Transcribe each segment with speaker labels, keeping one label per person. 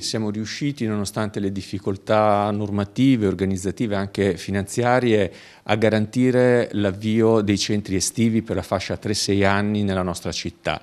Speaker 1: Siamo riusciti, nonostante le difficoltà normative, organizzative e anche finanziarie, a garantire l'avvio dei centri estivi per la fascia 3-6 anni nella nostra città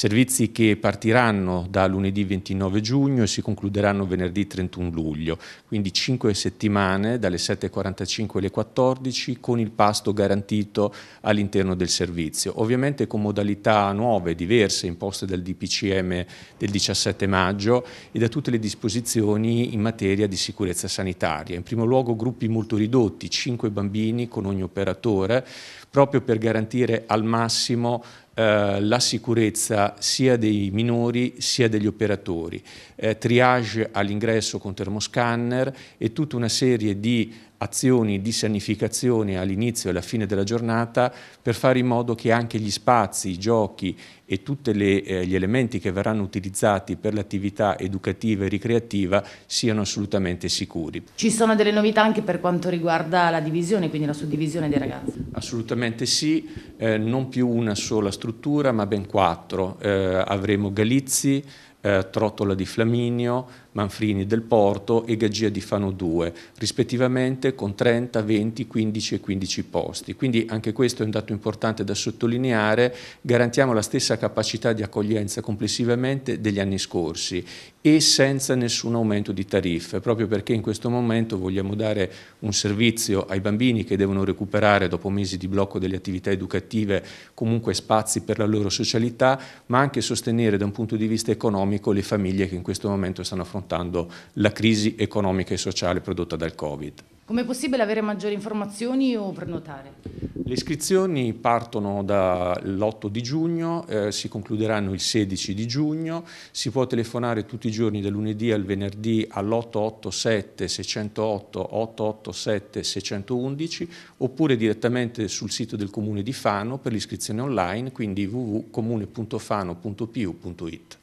Speaker 1: servizi che partiranno da lunedì 29 giugno e si concluderanno venerdì 31 luglio, quindi 5 settimane dalle 7.45 alle 14 con il pasto garantito all'interno del servizio, ovviamente con modalità nuove, diverse, imposte dal DPCM del 17 maggio e da tutte le disposizioni in materia di sicurezza sanitaria. In primo luogo gruppi molto ridotti, 5 bambini con ogni operatore, proprio per garantire al massimo eh, la sicurezza sia dei minori sia degli operatori, eh, triage all'ingresso con termoscanner e tutta una serie di azioni di sanificazione all'inizio e alla fine della giornata per fare in modo che anche gli spazi, i giochi e tutti eh, gli elementi che verranno utilizzati per l'attività educativa e ricreativa siano assolutamente sicuri.
Speaker 2: Ci sono delle novità anche per quanto riguarda la divisione, quindi la suddivisione dei ragazzi?
Speaker 1: Assolutamente sì, eh, non più una sola struttura ma ben quattro. Eh, avremo Galizzi, eh, Trottola di Flaminio, Manfrini del Porto e Gaggia di Fano 2, rispettivamente con 30, 20, 15 e 15 posti. Quindi anche questo è un dato importante da sottolineare, garantiamo la stessa capacità di accoglienza complessivamente degli anni scorsi e senza nessun aumento di tariffe, proprio perché in questo momento vogliamo dare un servizio ai bambini che devono recuperare dopo mesi di blocco delle attività educative comunque spazi per la loro socialità, ma anche sostenere da un punto di vista economico le famiglie che in questo momento stanno affrontando affrontando la crisi economica e sociale prodotta dal Covid.
Speaker 2: Come è possibile avere maggiori informazioni o prenotare?
Speaker 1: Le iscrizioni partono dall'8 di giugno, eh, si concluderanno il 16 di giugno, si può telefonare tutti i giorni dal lunedì al venerdì all'887 608 887 611 oppure direttamente sul sito del Comune di Fano per l'iscrizione online, quindi www.comune.fano.pu.it.